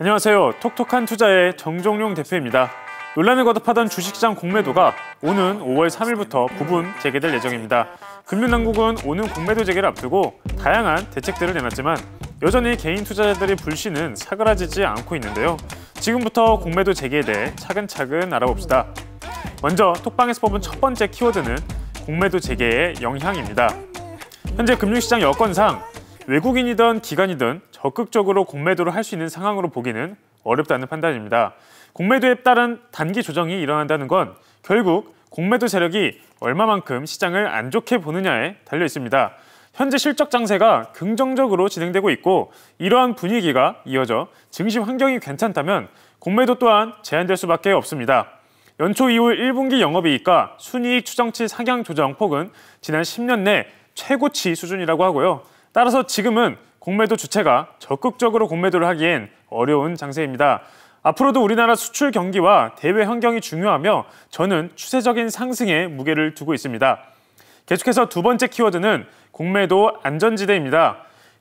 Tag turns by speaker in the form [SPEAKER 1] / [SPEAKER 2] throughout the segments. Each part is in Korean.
[SPEAKER 1] 안녕하세요. 톡톡한 투자의 정종용 대표입니다. 논란을 거듭하던 주식장 공매도가 오는 5월 3일부터 부분 재개될 예정입니다. 금융당국은 오는 공매도 재개를 앞두고 다양한 대책들을 내놨지만 여전히 개인 투자자들의 불신은 사그라지지 않고 있는데요. 지금부터 공매도 재개에 대해 차근차근 알아봅시다. 먼저 톡방에서 뽑은 첫 번째 키워드는 공매도 재개의 영향입니다. 현재 금융시장 여건상 외국인이든 기관이든 적극적으로 공매도를 할 수 있는 상황으로 보기는 어렵다는 판단입니다. 공매도에 따른 단기 조정이 일어난다는 건 결국 공매도 세력이 얼마만큼 시장을 안 좋게 보느냐에 달려 있습니다. 현재 실적 장세가 긍정적으로 진행되고 있고 이러한 분위기가 이어져 증시 환경이 괜찮다면 공매도 또한 제한될 수밖에 없습니다. 연초 이후 1분기 영업이익과 순이익 추정치 상향 조정 폭은 지난 10년 내 최고치 수준이라고 하고요. 따라서 지금은 공매도 주체가 적극적으로 공매도를 하기엔 어려운 장세입니다. 앞으로도 우리나라 수출 경기와 대외 환경이 중요하며 저는 추세적인 상승에 무게를 두고 있습니다. 계속해서 두 번째 키워드는 공매도 안전지대입니다.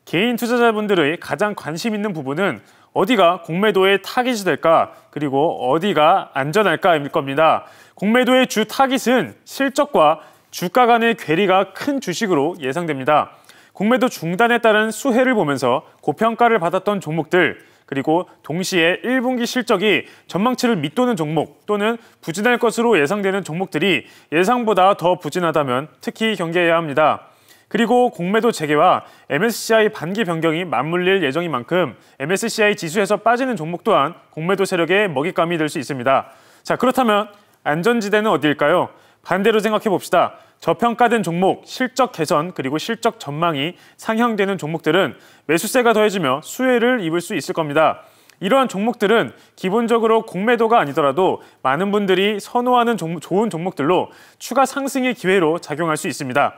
[SPEAKER 1] 개인 투자자분들의 가장 관심 있는 부분은 어디가 공매도의 타깃이 될까 그리고 어디가 안전할까일 겁니다. 공매도의 주 타깃은 실적과 주가 간의 괴리가 큰 주식으로 예상됩니다. 공매도 중단에 따른 수혜를 보면서 고평가를 받았던 종목들 그리고 동시에 1분기 실적이 전망치를 밑도는 종목 또는 부진할 것으로 예상되는 종목들이 예상보다 더 부진하다면 특히 경계해야 합니다. 그리고 공매도 재개와 MSCI 반기 변경이 맞물릴 예정인 만큼 MSCI 지수에서 빠지는 종목 또한 공매도 세력의 먹잇감이 될 수 있습니다. 자 그렇다면 안전지대는 어디일까요? 반대로 생각해 봅시다. 저평가된 종목, 실적 개선, 그리고 실적 전망이 상향되는 종목들은 매수세가 더해지며 수혜를 입을 수 있을 겁니다. 이러한 종목들은 기본적으로 공매도가 아니더라도 많은 분들이 선호하는 종, 좋은 종목들로 추가 상승의 기회로 작용할 수 있습니다.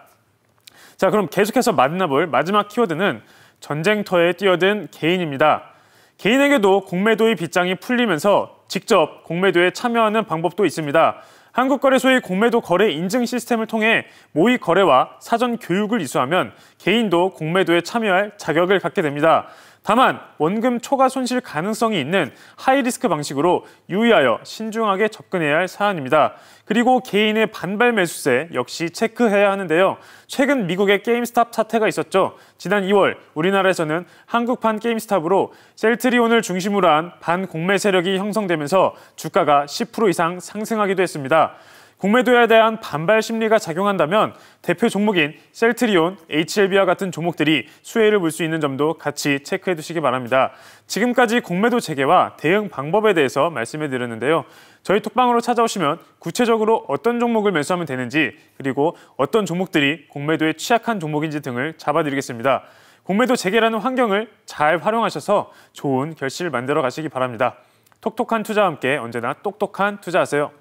[SPEAKER 1] 자, 그럼 계속해서 만나볼 마지막 키워드는 전쟁터에 뛰어든 개인입니다. 개인에게도 공매도의 빗장이 풀리면서 직접 공매도에 참여하는 방법도 있습니다. 한국거래소의 공매도 거래 인증 시스템을 통해 모의 거래와 사전 교육을 이수하면 개인도 공매도에 참여할 자격을 갖게 됩니다. 다만 원금 초과 손실 가능성이 있는 하이리스크 방식으로 유의하여 신중하게 접근해야 할 사안입니다. 그리고 개인의 반발 매수세 역시 체크해야 하는데요. 최근 미국의 게임스탑 사태가 있었죠. 지난 2월 우리나라에서는 한국판 게임스탑으로 셀트리온을 중심으로 한 반공매 세력이 형성되면서 주가가 10% 이상 상승하기도 했습니다. 공매도에 대한 반발 심리가 작용한다면 대표 종목인 셀트리온, HLB와 같은 종목들이 수혜를 볼 수 있는 점도 같이 체크해 두시기 바랍니다. 지금까지 공매도 재개와 대응 방법에 대해서 말씀해 드렸는데요. 저희 톡방으로 찾아오시면 구체적으로 어떤 종목을 매수하면 되는지 그리고 어떤 종목들이 공매도에 취약한 종목인지 등을 잡아드리겠습니다. 공매도 재개라는 환경을 잘 활용하셔서 좋은 결실을 만들어 가시기 바랍니다. 톡톡한 투자와 함께 언제나 똑똑한 투자하세요.